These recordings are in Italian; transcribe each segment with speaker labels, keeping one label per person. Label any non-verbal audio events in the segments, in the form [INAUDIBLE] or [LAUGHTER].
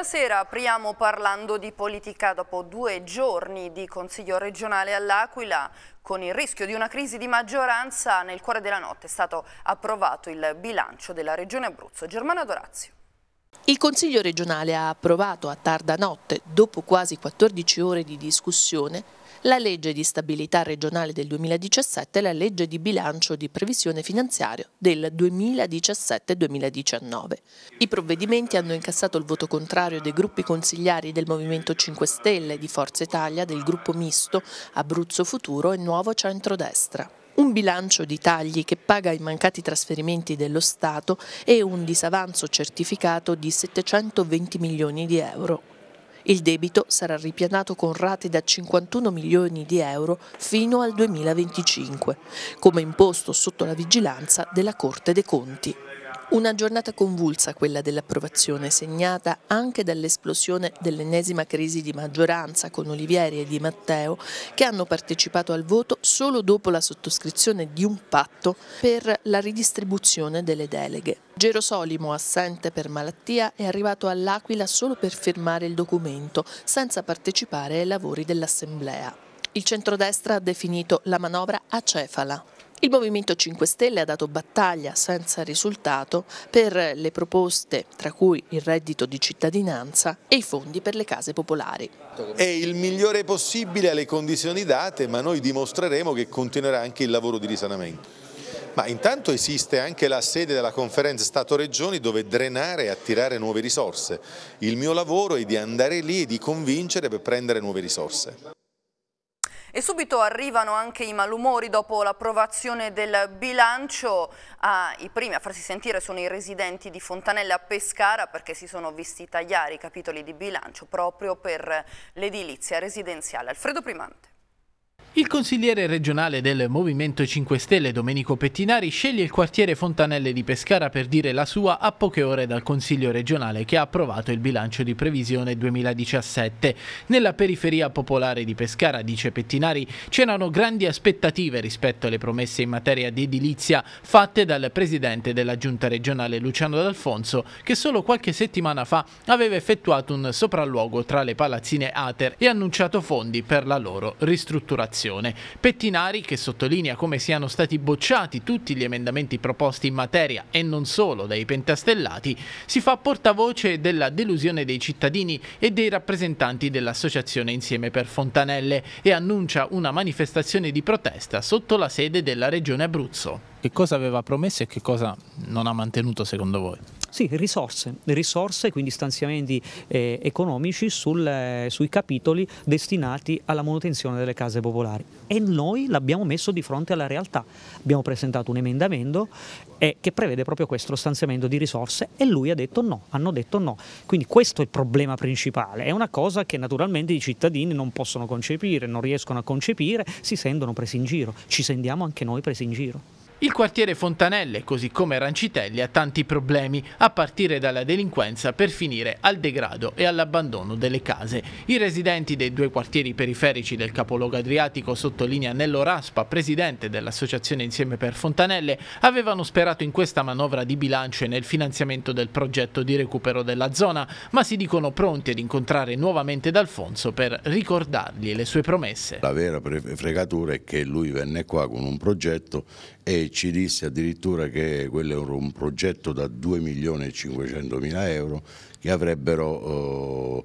Speaker 1: Buonasera, apriamo parlando di politica dopo due giorni di Consiglio regionale all'Aquila. Con il rischio di una crisi di maggioranza, nel cuore della notte è stato approvato il bilancio della Regione Abruzzo. Germana Dorazio.
Speaker 2: Il Consiglio regionale ha approvato a tarda notte, dopo quasi 14 ore di discussione, la legge di stabilità regionale del 2017 e la legge di bilancio di previsione finanziaria del 2017-2019. I provvedimenti hanno incassato il voto contrario dei gruppi consigliari del Movimento 5 Stelle, di Forza Italia, del gruppo misto Abruzzo Futuro e Nuovo Centrodestra un bilancio di tagli che paga i mancati trasferimenti dello Stato e un disavanzo certificato di 720 milioni di euro. Il debito sarà ripianato con rate da 51 milioni di euro fino al 2025, come imposto sotto la vigilanza della Corte dei Conti. Una giornata convulsa quella dell'approvazione, segnata anche dall'esplosione dell'ennesima crisi di maggioranza con Olivieri e Di Matteo che hanno partecipato al voto solo dopo la sottoscrizione di un patto per la ridistribuzione delle deleghe. Gerosolimo, assente per malattia, è arrivato all'Aquila solo per firmare il documento, senza partecipare ai lavori dell'Assemblea. Il centrodestra ha definito la manovra acefala. Il Movimento 5 Stelle ha dato battaglia senza risultato per le proposte, tra cui il reddito di cittadinanza e i fondi per le case popolari.
Speaker 3: È il migliore possibile alle condizioni date, ma noi dimostreremo che continuerà anche il lavoro di risanamento. Ma intanto esiste anche la sede della conferenza Stato-Regioni dove drenare e attirare nuove risorse. Il mio lavoro è di andare lì e di convincere per prendere nuove risorse.
Speaker 1: E subito arrivano anche i malumori dopo l'approvazione del bilancio. Ah, I primi a farsi sentire sono i residenti di Fontanella Pescara perché si sono visti tagliare i capitoli di bilancio proprio per l'edilizia residenziale. Alfredo Primante.
Speaker 4: Il consigliere regionale del Movimento 5 Stelle Domenico Pettinari sceglie il quartiere Fontanelle di Pescara per dire la sua a poche ore dal Consiglio regionale che ha approvato il bilancio di previsione 2017. Nella periferia popolare di Pescara, dice Pettinari, c'erano grandi aspettative rispetto alle promesse in materia di edilizia fatte dal presidente della giunta regionale Luciano D'Alfonso che solo qualche settimana fa aveva effettuato un sopralluogo tra le palazzine Ater e annunciato fondi per la loro ristrutturazione. Commissione. Pettinari, che sottolinea come siano stati bocciati tutti gli emendamenti proposti in materia e non solo dai pentastellati, si fa portavoce della delusione dei cittadini e dei rappresentanti dell'associazione Insieme per Fontanelle e annuncia una manifestazione di protesta sotto la sede della Regione Abruzzo. Che cosa aveva promesso e che cosa non ha mantenuto secondo voi? Sì, risorse, risorse quindi stanziamenti
Speaker 5: eh, economici sul, eh, sui capitoli destinati alla manutenzione delle case popolari e noi l'abbiamo messo di fronte alla realtà, abbiamo presentato un emendamento eh, che prevede proprio questo stanziamento di risorse e lui ha detto no, hanno detto no, quindi questo è il problema principale, è una cosa che naturalmente i cittadini non possono concepire, non riescono a concepire, si sentono presi in giro, ci sentiamo anche noi presi in giro.
Speaker 4: Il quartiere Fontanelle, così come Rancitelli, ha tanti problemi, a partire dalla delinquenza per finire al degrado e all'abbandono delle case. I residenti dei due quartieri periferici del capoluogo adriatico, sottolinea Nello Raspa, presidente dell'associazione Insieme per Fontanelle, avevano sperato in questa manovra di bilancio e nel finanziamento del progetto di recupero della zona, ma si dicono pronti ad incontrare nuovamente D'Alfonso per ricordargli le sue promesse.
Speaker 6: La vera fregatura è che lui venne qua con un progetto e ci disse addirittura che quello era un progetto da 2 milioni e 500 mila euro che avrebbero, eh,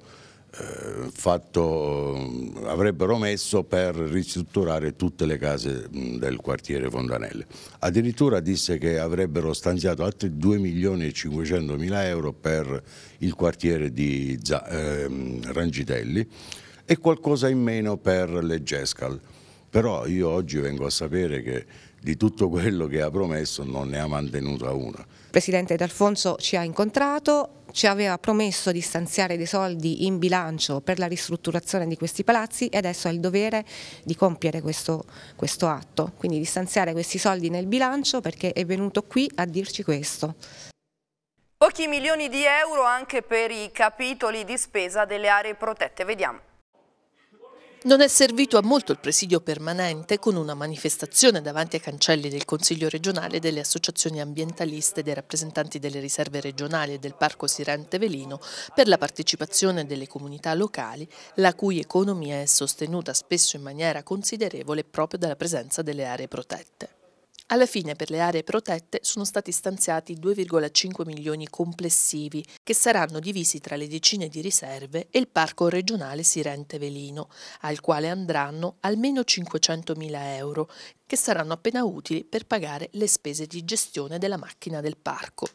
Speaker 6: eh fatto, eh, avrebbero messo per ristrutturare tutte le case del quartiere Fontanelle. Addirittura disse che avrebbero stanziato altri 2 milioni e 500 mila euro per il quartiere di ehm, Rangitelli e qualcosa in meno per le Gescal. Però io oggi vengo a sapere che di tutto quello che ha promesso non ne ha mantenuta una.
Speaker 7: Presidente D'Alfonso ci ha incontrato, ci aveva promesso di stanziare dei soldi in bilancio per la ristrutturazione di questi palazzi e adesso ha il dovere di compiere questo, questo atto, quindi di stanziare questi soldi nel bilancio perché è venuto qui a
Speaker 2: dirci questo.
Speaker 1: Pochi milioni di euro anche per i capitoli di spesa delle aree protette, vediamo.
Speaker 2: Non è servito a molto il presidio permanente con una manifestazione davanti ai cancelli del Consiglio regionale delle associazioni ambientaliste dei rappresentanti delle riserve regionali e del Parco Sirente Velino per la partecipazione delle comunità locali, la cui economia è sostenuta spesso in maniera considerevole proprio dalla presenza delle aree protette. Alla fine per le aree protette sono stati stanziati 2,5 milioni complessivi che saranno divisi tra le decine di riserve e il Parco regionale Sirente Velino, al quale andranno almeno 500 mila euro che saranno appena utili per pagare le spese di gestione della macchina del parco.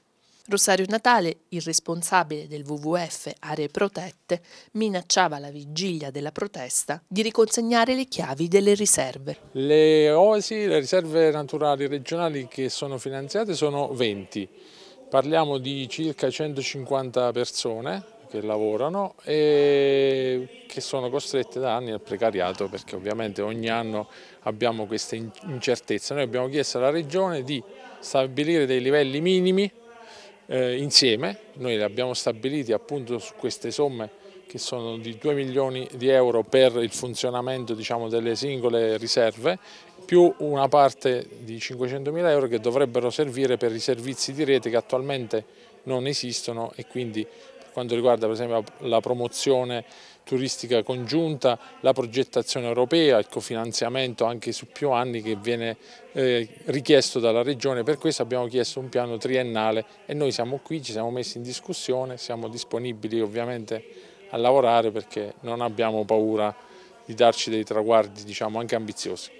Speaker 2: Rosario Natale, il responsabile del WWF Aree Protette, minacciava la vigilia della protesta di riconsegnare le chiavi delle riserve.
Speaker 8: Le oasi, le riserve naturali regionali che sono finanziate sono 20. Parliamo di circa 150 persone che lavorano e che sono costrette da anni al precariato perché ovviamente ogni anno abbiamo questa incertezza. Noi abbiamo chiesto alla Regione di stabilire dei livelli minimi eh, insieme, noi li abbiamo stabiliti appunto su queste somme che sono di 2 milioni di euro per il funzionamento diciamo, delle singole riserve più una parte di 500 mila euro che dovrebbero servire per i servizi di rete che attualmente non esistono e quindi per quanto riguarda per esempio la promozione turistica congiunta, la progettazione europea, il cofinanziamento anche su più anni che viene eh, richiesto dalla Regione, per questo abbiamo chiesto un piano triennale e noi siamo qui, ci siamo messi in discussione, siamo disponibili ovviamente a lavorare perché non abbiamo paura di darci dei traguardi diciamo, anche ambiziosi.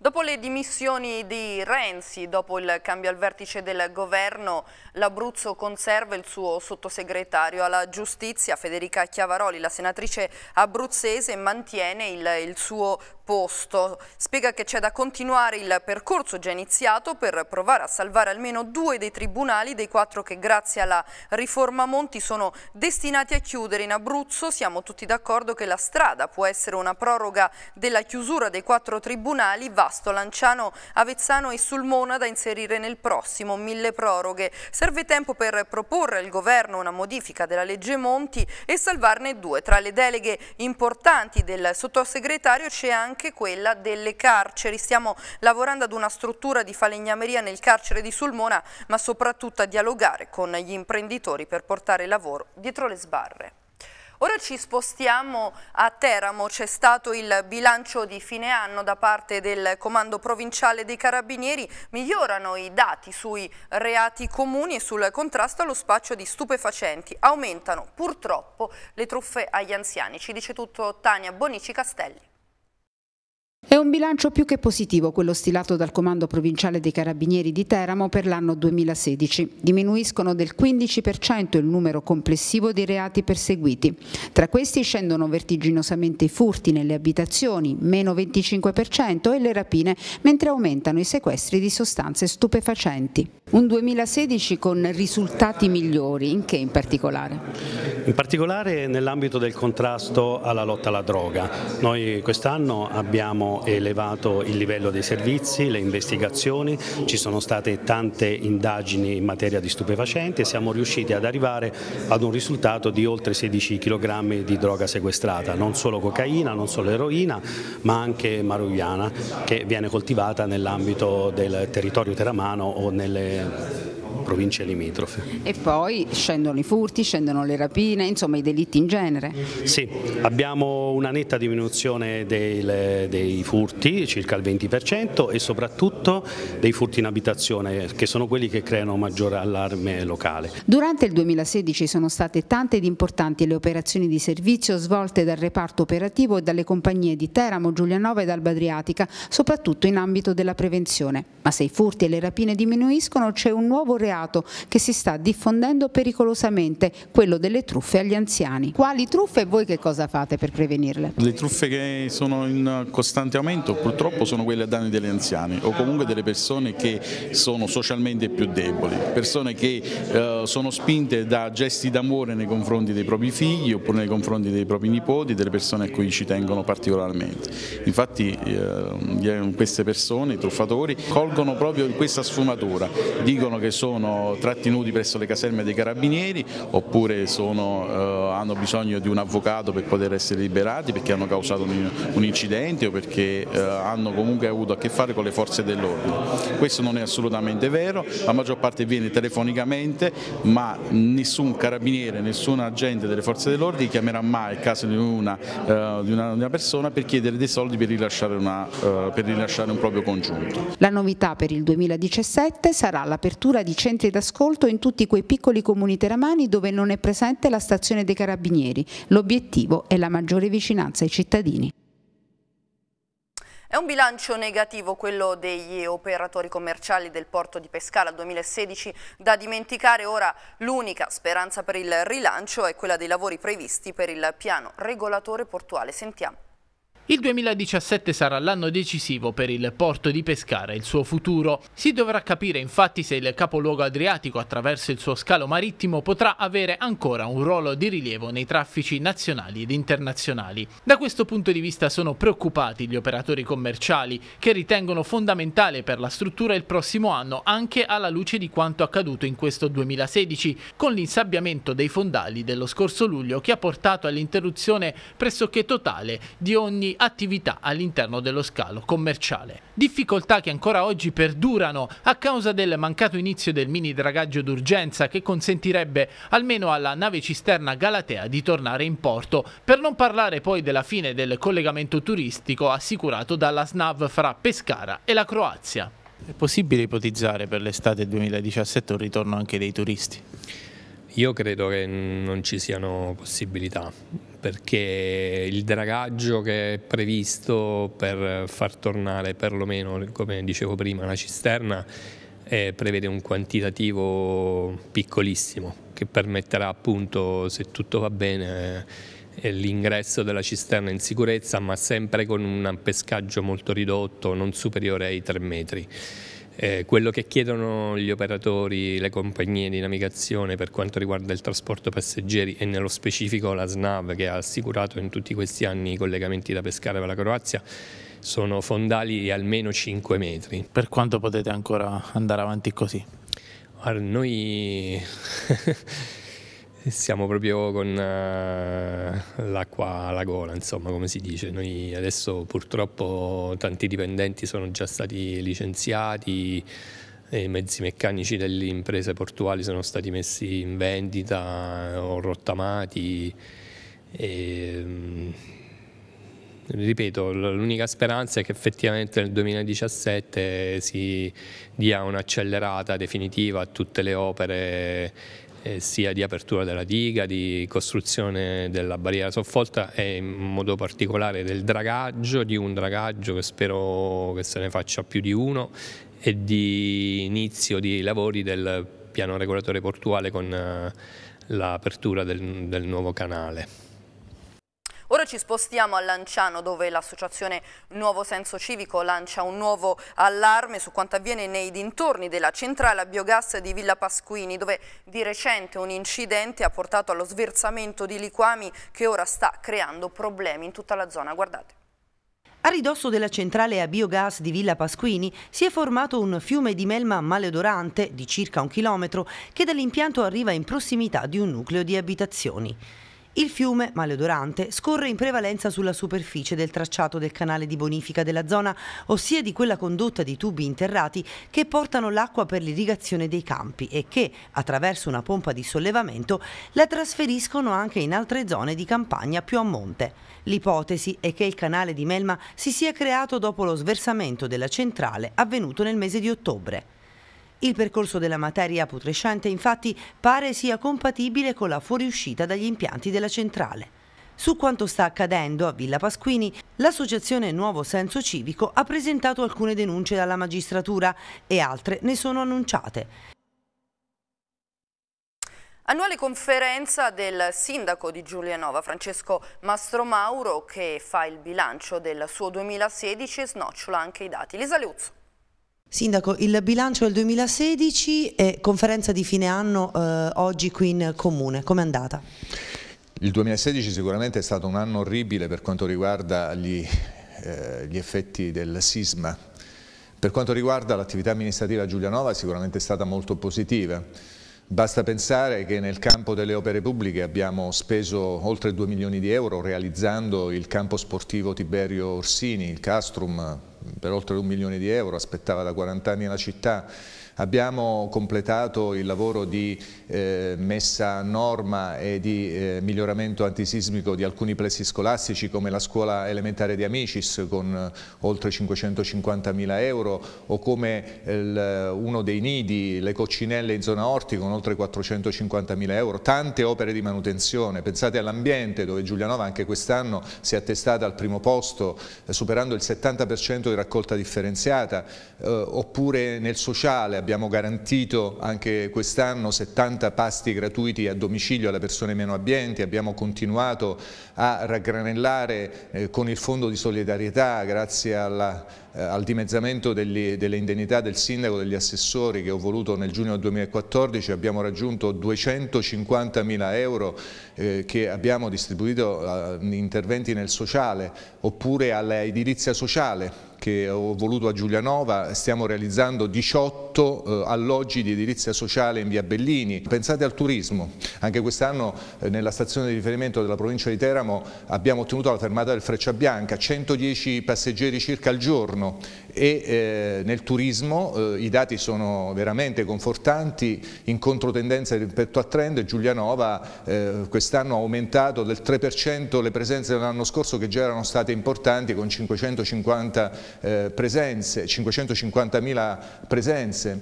Speaker 1: Dopo le dimissioni di Renzi, dopo il cambio al vertice del governo, l'Abruzzo conserva il suo sottosegretario alla giustizia, Federica Chiavaroli, la senatrice abruzzese, mantiene il, il suo posto. Spiega che c'è da continuare il percorso già iniziato per provare a salvare almeno due dei tribunali dei quattro che grazie alla riforma Monti sono destinati a chiudere in Abruzzo. Siamo tutti d'accordo che la strada può essere una proroga della chiusura dei quattro tribunali Vasto, Lanciano, Avezzano e Sulmona da inserire nel prossimo mille proroghe. Serve tempo per proporre al governo una modifica della legge Monti e salvarne due. Tra le deleghe importanti del sottosegretario c'è anche anche quella delle carceri. Stiamo lavorando ad una struttura di falegnameria nel carcere di Sulmona, ma soprattutto a dialogare con gli imprenditori per portare lavoro dietro le sbarre. Ora ci spostiamo a Teramo, c'è stato il bilancio di fine anno da parte del Comando Provinciale dei Carabinieri, migliorano i dati sui reati comuni e sul contrasto allo spaccio di stupefacenti, aumentano purtroppo le truffe agli anziani, ci dice tutto Tania Bonici Castelli.
Speaker 7: È un bilancio più che positivo quello stilato dal Comando Provinciale dei Carabinieri di Teramo per l'anno 2016. Diminuiscono del 15% il numero complessivo di reati perseguiti. Tra questi scendono vertiginosamente i furti nelle abitazioni, meno 25% e le rapine, mentre aumentano i sequestri di sostanze stupefacenti. Un 2016 con risultati migliori, in che in particolare?
Speaker 9: In particolare nell'ambito del contrasto alla lotta alla droga. Noi quest'anno abbiamo elevato il livello dei servizi, le investigazioni, ci sono state tante indagini in materia di stupefacenti e siamo riusciti ad arrivare ad un risultato di oltre 16 kg di droga sequestrata, non solo cocaina, non solo eroina, ma anche marugliana che viene coltivata nell'ambito del territorio teramano o nelle province limitrofe.
Speaker 7: E poi scendono i furti, scendono le rapine, insomma i delitti in genere?
Speaker 9: Sì, abbiamo una netta diminuzione dei, dei furti, circa il 20% e soprattutto dei furti in abitazione che sono quelli che creano maggiore allarme locale.
Speaker 7: Durante il 2016 sono state tante ed importanti le operazioni di servizio svolte dal reparto operativo e dalle compagnie di Teramo, Giulianova ed Alba Adriatica, soprattutto in ambito della prevenzione. Ma se i furti e le rapine diminuiscono c'è un nuovo reato reato che si sta diffondendo pericolosamente, quello delle truffe agli anziani. Quali truffe e voi che cosa fate per prevenirle?
Speaker 6: Le truffe che sono in costante aumento purtroppo sono quelle a danni degli anziani o comunque delle persone che sono socialmente più deboli, persone che eh, sono spinte da gesti d'amore nei confronti dei propri figli oppure nei confronti dei propri nipoti, delle persone a cui ci tengono particolarmente. Infatti eh, queste persone, i truffatori, colgono proprio questa sfumatura, dicono che sono sono trattenuti presso le caserme dei carabinieri oppure sono, eh, hanno bisogno di un avvocato per poter essere liberati perché hanno causato un, un incidente o perché eh, hanno comunque avuto a che fare con le forze dell'ordine. Questo non è assolutamente vero, la maggior parte viene telefonicamente ma nessun carabiniere, nessun agente delle forze dell'ordine chiamerà mai il caso di una, eh, di una, di una persona per chiedere dei soldi per rilasciare, una, eh, per rilasciare un proprio congiunto.
Speaker 7: La novità per il 2017 sarà l'apertura di centri centri d'ascolto in tutti quei piccoli comuni teramani dove non è presente la stazione dei carabinieri. L'obiettivo è la maggiore vicinanza ai cittadini.
Speaker 1: È un bilancio negativo quello degli operatori commerciali del porto di Pescara 2016 da dimenticare ora l'unica speranza per il rilancio è quella dei lavori previsti per il piano regolatore portuale. Sentiamo.
Speaker 4: Il 2017 sarà l'anno decisivo per il porto di Pescara e il suo futuro. Si dovrà capire infatti se il capoluogo adriatico attraverso il suo scalo marittimo potrà avere ancora un ruolo di rilievo nei traffici nazionali ed internazionali. Da questo punto di vista sono preoccupati gli operatori commerciali che ritengono fondamentale per la struttura il prossimo anno anche alla luce di quanto accaduto in questo 2016 con l'insabbiamento dei fondali dello scorso luglio che ha portato all'interruzione pressoché totale di ogni attività all'interno dello scalo commerciale. Difficoltà che ancora oggi perdurano a causa del mancato inizio del mini dragaggio d'urgenza che consentirebbe almeno alla nave cisterna Galatea di tornare in porto, per non parlare poi della fine del collegamento turistico assicurato dalla SNAV fra Pescara e la Croazia. È possibile ipotizzare per l'estate 2017 un ritorno anche dei turisti? Io credo che non ci siano
Speaker 10: possibilità perché il dragaggio che è previsto per far tornare perlomeno, come dicevo prima, la cisterna eh, prevede un quantitativo piccolissimo che permetterà appunto, se tutto va bene, eh, l'ingresso della cisterna in sicurezza, ma sempre con un pescaggio molto ridotto, non superiore ai 3 metri. Eh, quello che chiedono gli operatori, le compagnie di navigazione per quanto riguarda il trasporto passeggeri e nello specifico la SNAV che ha assicurato in tutti questi anni i collegamenti da pescare per la Croazia sono fondali di almeno 5 metri. Per quanto potete ancora andare avanti così? Guarda, noi [LAUGHS] Siamo proprio con eh, l'acqua alla gola, insomma, come si dice. Noi adesso purtroppo tanti dipendenti sono già stati licenziati, i mezzi meccanici delle imprese portuali sono stati messi in vendita o rottamati. E, mm, ripeto, l'unica speranza è che effettivamente nel 2017 si dia un'accelerata definitiva a tutte le opere eh, sia di apertura della diga, di costruzione della barriera soffolta e in modo particolare del dragaggio, di un dragaggio che spero che se ne faccia più di uno e di inizio di lavori del piano regolatore portuale con eh, l'apertura del, del nuovo
Speaker 9: canale
Speaker 1: ci spostiamo a Lanciano dove l'associazione Nuovo Senso Civico lancia un nuovo allarme su quanto avviene nei dintorni della centrale a biogas di Villa Pasquini dove di recente un incidente ha portato allo sversamento di liquami che ora sta creando problemi in tutta la zona. Guardate.
Speaker 5: A ridosso della centrale a biogas di Villa Pasquini si è formato un fiume di melma maleodorante di circa un chilometro che dall'impianto arriva in prossimità di un nucleo di abitazioni. Il fiume, maleodorante, scorre in prevalenza sulla superficie del tracciato del canale di bonifica della zona, ossia di quella condotta di tubi interrati che portano l'acqua per l'irrigazione dei campi e che, attraverso una pompa di sollevamento, la trasferiscono anche in altre zone di campagna più a monte. L'ipotesi è che il canale di Melma si sia creato dopo lo sversamento della centrale avvenuto nel mese di ottobre. Il percorso della materia putrescente infatti pare sia compatibile con la fuoriuscita dagli impianti della centrale. Su quanto sta accadendo a Villa Pasquini, l'associazione Nuovo Senso Civico ha presentato alcune denunce dalla magistratura e altre ne sono annunciate.
Speaker 1: Annuale conferenza del sindaco di Giulianova, Francesco Mastromauro, che fa il bilancio del suo 2016 e snocciola anche i dati. Lisa Leuzzo.
Speaker 5: Sindaco, il bilancio del 2016 e conferenza di fine anno eh, oggi qui in Comune, com'è andata?
Speaker 3: Il 2016 sicuramente è stato un anno orribile per quanto riguarda gli, eh, gli effetti del sisma. Per quanto riguarda l'attività amministrativa Giulianova sicuramente è stata molto positiva. Basta pensare che nel campo delle opere pubbliche abbiamo speso oltre 2 milioni di euro realizzando il campo sportivo Tiberio Orsini, il Castrum, per oltre un milione di euro, aspettava da 40 anni la città Abbiamo completato il lavoro di eh, messa a norma e di eh, miglioramento antisismico di alcuni plessi scolastici come la scuola elementare di Amicis con eh, oltre 550 mila euro o come eh, il, uno dei nidi, le coccinelle in zona Orti con oltre 450 mila euro, tante opere di manutenzione. Pensate all'ambiente dove Giulianova anche quest'anno si è attestata al primo posto eh, superando il 70% di raccolta differenziata eh, oppure nel sociale abbiamo garantito anche quest'anno 70 pasti gratuiti a domicilio alle persone meno abbienti, abbiamo continuato a raggranellare eh, con il Fondo di Solidarietà grazie alla eh, al dimezzamento degli, delle indennità del sindaco, degli assessori che ho voluto nel giugno 2014, abbiamo raggiunto 250 mila euro eh, che abbiamo distribuito eh, in interventi nel sociale oppure all'edilizia sociale che ho voluto a Giulianova, stiamo realizzando 18 eh, alloggi di edilizia sociale in via Bellini. Pensate al turismo, anche quest'anno eh, nella stazione di riferimento della provincia di Teramo abbiamo ottenuto la fermata del Freccia Bianca, 110 passeggeri circa al giorno, well. e eh, nel turismo eh, i dati sono veramente confortanti, in controtendenza rispetto a trend, Giulianova eh, quest'anno ha aumentato del 3% le presenze dell'anno scorso che già erano state importanti con 550 presenze, 550.000 presenze.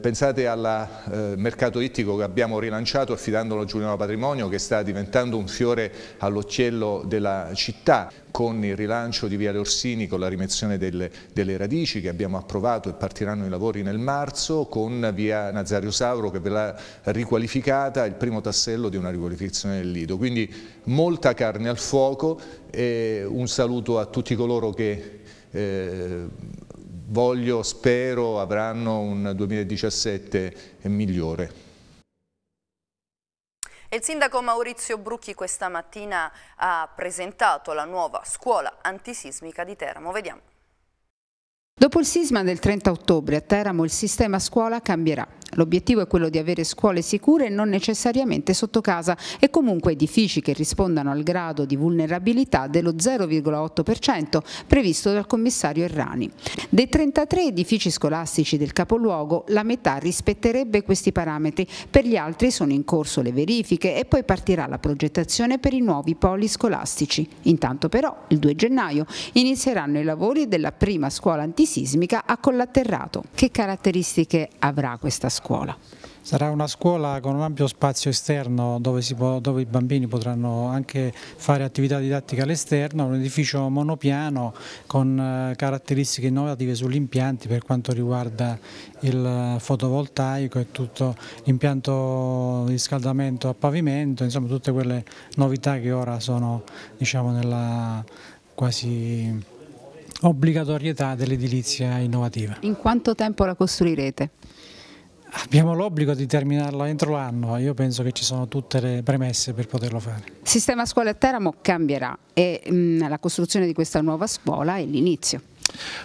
Speaker 3: pensate al mercato ittico che abbiamo rilanciato affidandolo a Giulianova Patrimonio che sta diventando un fiore all'occhiello della città con il rilancio di Viale Orsini, con la rimezione delle, delle Radici che abbiamo approvato e partiranno i lavori nel marzo con via Nazario Sauro che ve l'ha riqualificata, il primo tassello di una riqualificazione del Lido. Quindi molta carne al fuoco e un saluto a tutti coloro che eh, voglio, spero avranno un 2017 migliore.
Speaker 1: Il sindaco Maurizio Brucchi questa mattina ha presentato la nuova scuola antisismica di Teramo. Vediamo.
Speaker 7: Dopo il sisma del 30 ottobre a Teramo il sistema scuola cambierà. L'obiettivo è quello di avere scuole sicure e non necessariamente sotto casa e comunque edifici che rispondano al grado di vulnerabilità dello 0,8% previsto dal commissario Errani. Dei 33 edifici scolastici del capoluogo la metà rispetterebbe questi parametri, per gli altri sono in corso le verifiche e poi partirà la progettazione per i nuovi poli scolastici. Intanto però il 2 gennaio inizieranno i lavori della prima scuola antica antisismica ha collaterrato. Che caratteristiche avrà questa scuola?
Speaker 11: Sarà una scuola con un ampio spazio esterno dove, può, dove, i bambini potranno anche fare attività didattica all'esterno, un edificio monopiano con eh, caratteristiche innovative sugli impianti per quanto riguarda il eh, fotovoltaico e tutto l'impianto di riscaldamento a pavimento, insomma tutte quelle novità che ora sono diciamo, nella quasi obbligatorietà dell'edilizia innovativa.
Speaker 7: In quanto tempo la costruirete?
Speaker 11: Abbiamo l'obbligo di terminarla entro l'anno, io penso che ci sono tutte le premesse per poterlo fare.
Speaker 7: Sistema scuola a Teramo cambierà e mh, mm, la costruzione di questa nuova scuola è l'inizio.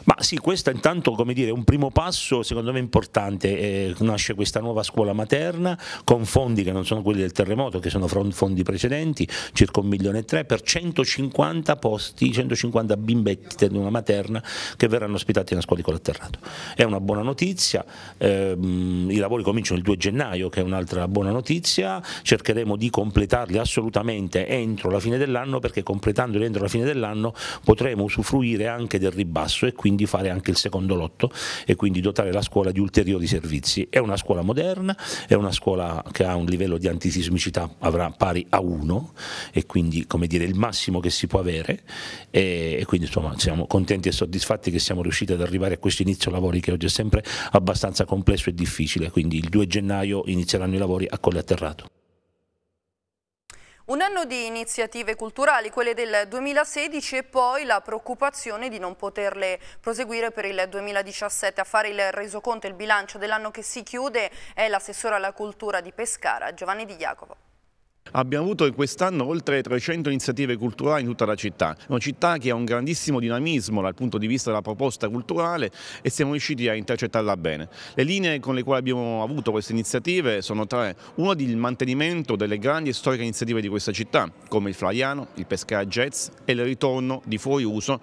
Speaker 9: Ma sì, questo è intanto come dire, un primo passo secondo me importante, eh, nasce questa nuova scuola materna con fondi che non sono quelli del terremoto, che sono fondi precedenti, circa un milione e tre, per 150 posti, 150 bimbette di una materna che verranno ospitati nella scuola di collaterrato. È una buona notizia, ehm, i lavori cominciano il 2 gennaio che è un'altra buona notizia, cercheremo di completarli assolutamente entro la fine dell'anno perché completandoli entro la fine dell'anno potremo usufruire anche del ribasso basso e quindi fare anche il secondo lotto e quindi dotare la scuola di ulteriori servizi. È una scuola moderna, è una scuola che ha un livello di antisismicità avrà pari a 1 e quindi come dire il massimo che si può avere e, e quindi insomma siamo contenti e soddisfatti che siamo riusciti ad arrivare a questo inizio lavori che oggi è sempre abbastanza complesso e difficile, quindi il 2 gennaio inizieranno i lavori a Colle Atterrato.
Speaker 1: Un anno di iniziative culturali, quelle del 2016 e poi la preoccupazione di non poterle proseguire per il 2017. A fare il resoconto e il bilancio dell'anno che si chiude è l'assessore alla cultura di Pescara, Giovanni Di Jacopo.
Speaker 12: Abbiamo avuto in quest'anno oltre 300 iniziative culturali in tutta la città, una città che ha un grandissimo dinamismo dal punto di vista della proposta culturale e siamo riusciti a intercettarla bene. Le linee con le quali abbiamo avuto queste iniziative sono tre, una il mantenimento delle grandi e storiche iniziative di questa città, come il Flaiano, il Pescara Jazz e il ritorno di fuori uso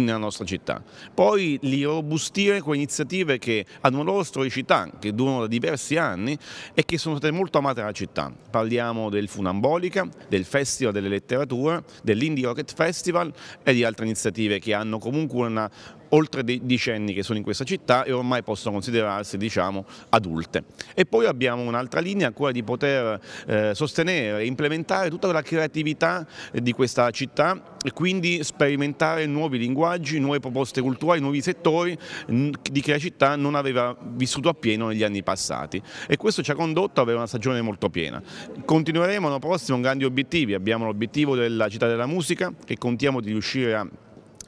Speaker 12: nella nostra città. Poi li irrobustire con iniziative che hanno una loro storicità, che durano da diversi anni e che sono state molto amate dalla città. Parliamo del Funambolica, del Festival delle Letterature, dell'Indie Rocket Festival e di altre iniziative che hanno comunque una oltre dei decenni che sono in questa città e ormai possono considerarsi diciamo, adulte. E poi abbiamo un'altra linea, quella di poter eh, sostenere e implementare tutta la creatività eh, di questa città e quindi sperimentare nuovi linguaggi, nuove proposte culturali, nuovi settori di che la città non aveva vissuto appieno negli anni passati e questo ci ha condotto ad avere una stagione molto piena. Continueremo l'anno prossimo con grandi obiettivi, abbiamo l'obiettivo della città della musica che contiamo di riuscire a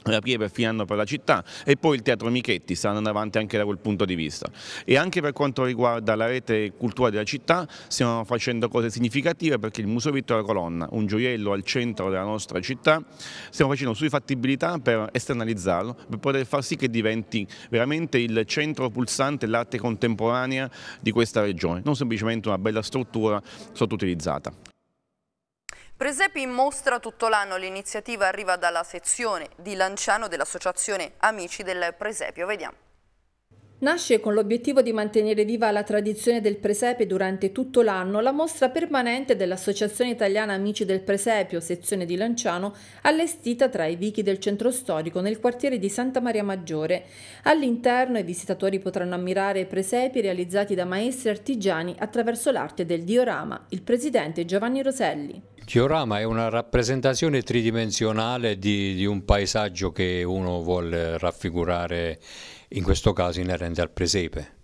Speaker 12: la pieve per Finanno per la città e poi il Teatro Michetti sta andando avanti anche da quel punto di vista e anche per quanto riguarda la rete culturale della città stiamo facendo cose significative perché il Museo Vittorio Colonna, un gioiello al centro della nostra città, stiamo facendo sui fattibilità per esternalizzarlo, per poter far sì che diventi veramente il centro pulsante dell'arte contemporanea di questa regione, non semplicemente una bella struttura sottoutilizzata.
Speaker 1: Presepi in mostra tutto l'anno, l'iniziativa arriva dalla sezione di Lanciano dell'associazione Amici del Presepio. Vediamo.
Speaker 13: Nasce con l'obiettivo di mantenere viva la tradizione del presepe durante tutto l'anno la mostra permanente dell'Associazione Italiana Amici del Presepio, sezione di Lanciano, allestita tra i vichi del centro storico nel quartiere di Santa Maria Maggiore. All'interno i visitatori potranno ammirare presepi realizzati da maestri artigiani attraverso l'arte del diorama, il presidente Giovanni Roselli.
Speaker 11: Diorama è una rappresentazione tridimensionale di, di un paesaggio che uno vuole raffigurare in questo caso inerente al presepe.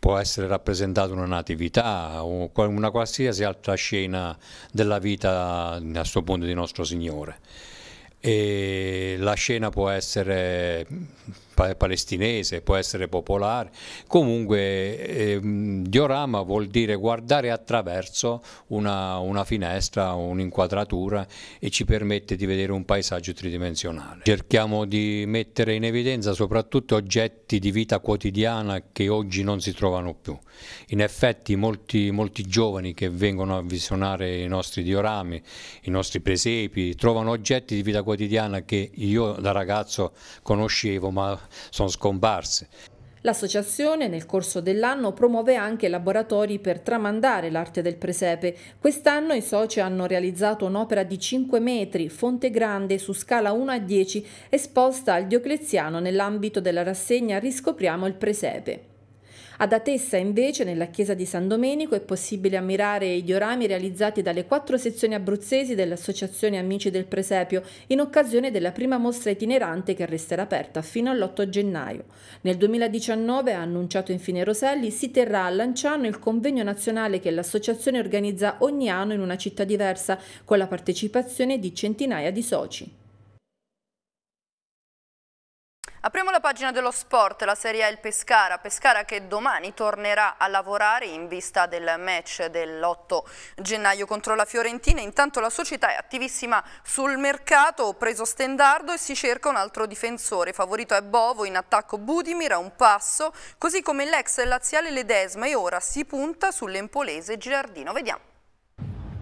Speaker 11: Può essere rappresentata una natività o una qualsiasi altra scena della vita a questo punto di nostro Signore. E la scena può essere palestinese, può essere popolare, comunque eh, diorama vuol dire guardare attraverso una, una finestra, un'inquadratura e ci permette di vedere un paesaggio tridimensionale. Cerchiamo di mettere in evidenza soprattutto oggetti di vita quotidiana che oggi non si trovano più. In effetti molti, molti giovani che vengono a visionare i nostri diorami, i nostri presepi, trovano oggetti di vita quotidiana che io da ragazzo conoscevo ma sono scomparse.
Speaker 13: L'associazione nel corso dell'anno promuove anche laboratori per tramandare l'arte del presepe. Quest'anno i soci hanno realizzato un'opera di 5 metri, fonte grande, su scala 1 a 10, esposta al Diocleziano nell'ambito della rassegna Riscopriamo il presepe. Ad Atessa invece, nella chiesa di San Domenico, è possibile ammirare i diorami realizzati dalle quattro sezioni abruzzesi dell'Associazione Amici del Presepio in occasione della prima mostra itinerante che resterà aperta fino all'8 gennaio. Nel 2019, ha annunciato infine Roselli, si terrà a Lanciano il convegno nazionale che l'associazione organizza ogni anno in una città diversa, con la partecipazione di centinaia di soci.
Speaker 1: Apriamo la pagina dello sport, la Serie A il Pescara. Pescara che domani tornerà a lavorare in vista del match dell'8 gennaio contro la Fiorentina. Intanto la società è attivissima sul mercato, preso Stendardo e si cerca un altro difensore. Favorito è Bovo, in attacco Budimir a un passo, così come l'ex laziale Ledesma e ora si punta sull'empolese Girardino. Vediamo.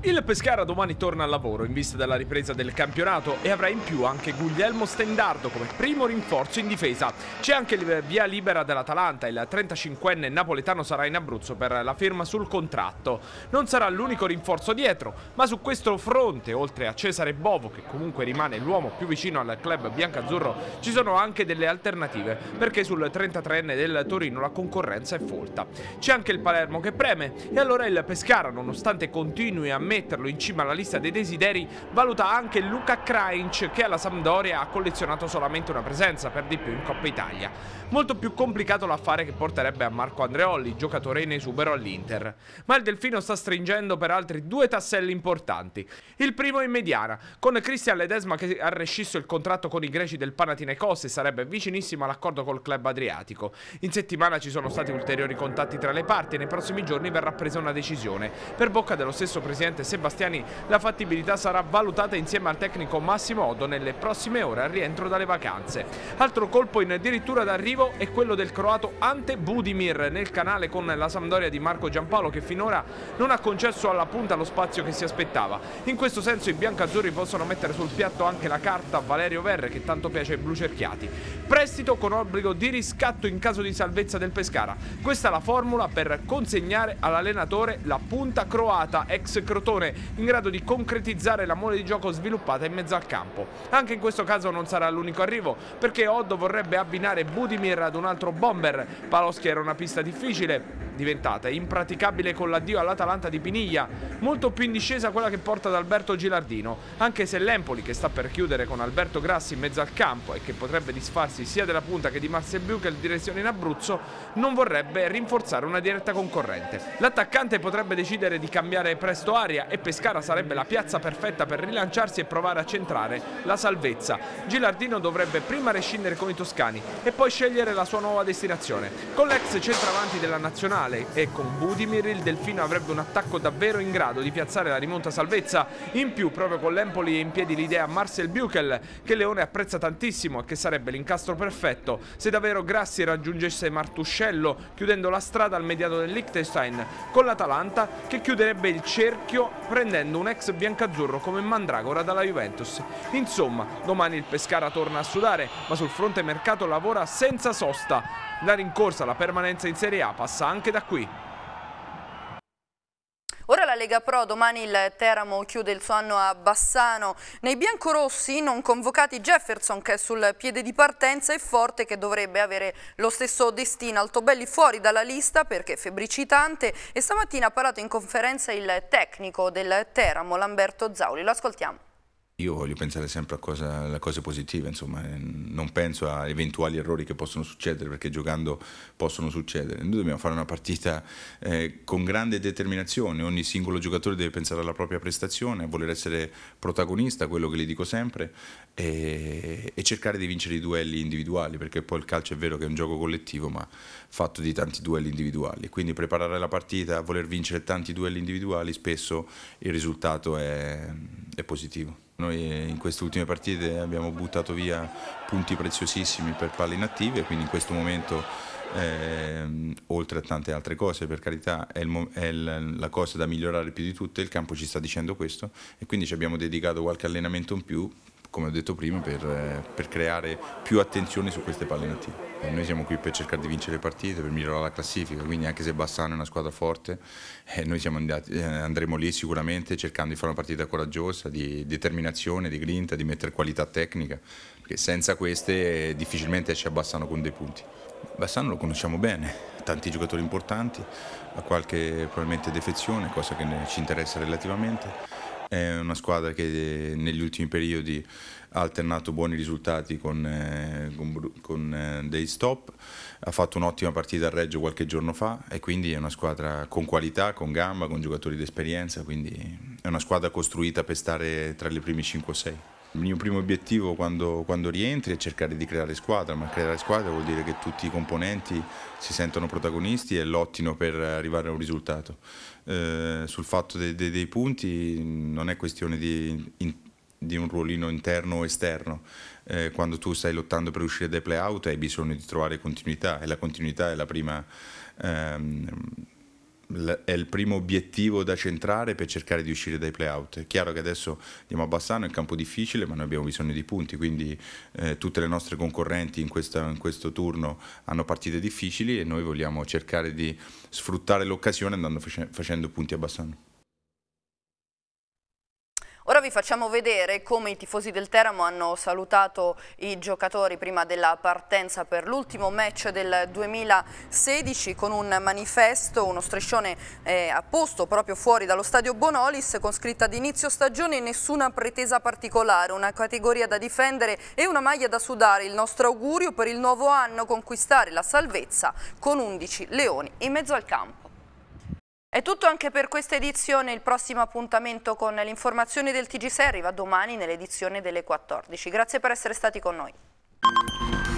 Speaker 14: Il Pescara domani torna al lavoro in vista della ripresa del campionato e avrà in più anche Guglielmo Stendardo come primo rinforzo in difesa. C'è anche via libera dell'Atalanta, il 35enne napoletano sarà in Abruzzo per la firma sul contratto. Non sarà l'unico rinforzo dietro, ma su questo fronte, oltre a Cesare Bovo, che comunque rimane l'uomo più vicino al club biancazzurro, ci sono anche delle alternative, perché sul 33enne del Torino la concorrenza è folta. C'è anche il Palermo che preme e allora il Pescara, nonostante continui a metterlo in cima alla lista dei desideri valuta anche Luca Krajnc che alla Sampdoria ha collezionato solamente una presenza, per di più in Coppa Italia. Molto più complicato l'affare che porterebbe a Marco Andreoli, giocatore in esubero all'Inter. Ma il Delfino sta stringendo per altri due tasselli importanti. Il primo in mediana, con Cristian Ledesma che ha rescisso il contratto con i greci del Panathinaikos e sarebbe vicinissimo all'accordo col club adriatico. In settimana ci sono stati ulteriori contatti tra le parti e nei prossimi giorni verrà presa una decisione. Per bocca dello stesso presidente presidente Sebastiani, la fattibilità sarà valutata insieme al tecnico Massimo Oddo nelle prossime ore al rientro dalle vacanze. Altro colpo in addirittura d'arrivo è quello del croato Ante Budimir nel canale con la Sampdoria di Marco Giampaolo che finora non ha concesso alla punta lo spazio che si aspettava. In questo senso i biancazzurri possono mettere sul piatto anche la carta Valerio Verre che tanto piace ai blu cerchiati. Prestito con obbligo di riscatto in caso di salvezza del Pescara. Questa è la formula per consegnare all'allenatore la punta croata ex crotone portone in grado di concretizzare la mole di gioco sviluppata in mezzo al campo. Anche in questo caso non sarà l'unico arrivo perché Oddo vorrebbe abbinare Budimir ad un altro bomber. Paloschi era una pista difficile, diventata impraticabile con l'addio all'Atalanta di Piniglia, molto più in discesa quella che porta ad Alberto Gilardino, anche se l'Empoli che sta per chiudere con Alberto Grassi in mezzo al campo e che potrebbe disfarsi sia della punta che di Marsebucel direzione in Abruzzo, non vorrebbe rinforzare una diretta concorrente. L'attaccante potrebbe decidere di cambiare presto aria Cagliari e Pescara sarebbe la piazza perfetta per rilanciarsi e provare a centrare la salvezza. Gilardino dovrebbe prima rescindere con i toscani e poi scegliere la sua nuova destinazione. Con l'ex centravanti della nazionale e con Budimir il Delfino avrebbe un attacco davvero in grado di piazzare la rimonta salvezza. In più proprio con l'Empoli è in piedi l'idea Marcel Buchel che Leone apprezza tantissimo e che sarebbe l'incastro perfetto se davvero Grassi raggiungesse Martuscello chiudendo la strada al mediato del Liechtenstein con l'Atalanta che chiuderebbe il cerchio prendendo un ex biancazzurro come Mandragora dalla Juventus. Insomma, domani il Pescara torna a sudare, ma sul fronte mercato lavora senza sosta. La rincorsa alla permanenza in Serie A passa anche da qui.
Speaker 1: Ora la Lega Pro, domani il Teramo chiude il suo anno a Bassano. Nei biancorossi non convocati Jefferson che è sul piede di partenza e Forte che dovrebbe avere lo stesso destino. Altobelli fuori dalla lista perché febbricitante e stamattina ha parlato in conferenza il tecnico del Teramo, Lamberto Zauli. Lo ascoltiamo
Speaker 15: io voglio pensare sempre a, cosa, a, cose positive, insomma, non penso a eventuali errori che possono succedere, perché giocando possono succedere. Noi dobbiamo fare una partita eh, con grande determinazione, ogni singolo giocatore deve pensare alla propria prestazione, a voler essere protagonista, quello che gli dico sempre, e, e cercare di vincere i duelli individuali, perché poi il calcio è vero che è un gioco collettivo, ma fatto di tanti duelli individuali. Quindi preparare la partita, voler vincere tanti duelli individuali, spesso il risultato è, è positivo. Noi eh, in queste ultime partite abbiamo buttato via punti preziosissimi per palle inattive, quindi in questo momento, eh, oltre a tante altre cose, per carità, è, il, è la cosa da migliorare più di tutte, il campo ci sta dicendo questo e quindi ci abbiamo dedicato qualche allenamento in più come ho detto prima, per, eh, per creare più attenzione su queste palle native. Eh, noi siamo qui per cercare di vincere le partite, per migliorare la classifica, quindi anche se Bassano è una squadra forte, eh, noi andati, eh, andremo lì sicuramente cercando di fare una partita coraggiosa, di determinazione, di grinta, di mettere qualità tecnica, perché senza queste eh, difficilmente esce a Bassano con dei punti. Bassano lo conosciamo bene, tanti giocatori importanti, ha qualche probabilmente defezione, cosa che ci interessa relativamente è una squadra che eh, negli ultimi periodi ha alternato buoni risultati con, eh, con, con eh, dei stop, ha fatto un'ottima partita a Reggio qualche giorno fa e quindi è una squadra con qualità, con gamba, con giocatori d'esperienza, quindi è una squadra costruita per stare tra le prime 5 o 6. Il mio primo obiettivo quando, quando, rientri è cercare di creare squadra, ma creare squadra vuol dire che tutti i componenti si sentono protagonisti e lottino per arrivare a un risultato. Eh, sul fatto de, de, dei punti non è questione di, in, di un ruolino interno o esterno. Eh, quando tu stai lottando per uscire dai play-out hai bisogno di trovare continuità e la continuità è la prima... Ehm, è il primo obiettivo da centrare per cercare di uscire dai playout. È chiaro che adesso andiamo a Bassano, è un campo difficile, ma noi abbiamo bisogno di punti, quindi eh, tutte le nostre concorrenti in, questa, in, questo turno hanno partite difficili e noi vogliamo cercare di sfruttare l'occasione andando facendo punti a Bassano
Speaker 1: vi facciamo vedere come i tifosi del Teramo hanno salutato i giocatori prima della partenza per l'ultimo match del 2016 con un manifesto, uno striscione eh, a posto proprio fuori dallo stadio Bonolis con scritta di inizio stagione nessuna pretesa particolare, una categoria da difendere e una maglia da sudare, il nostro augurio per il nuovo anno conquistare la salvezza con 11 leoni in mezzo al campo. È tutto anche per questa edizione, il prossimo appuntamento con l'informazione del TG6 arriva domani nell'edizione delle 14. Grazie per essere stati con noi.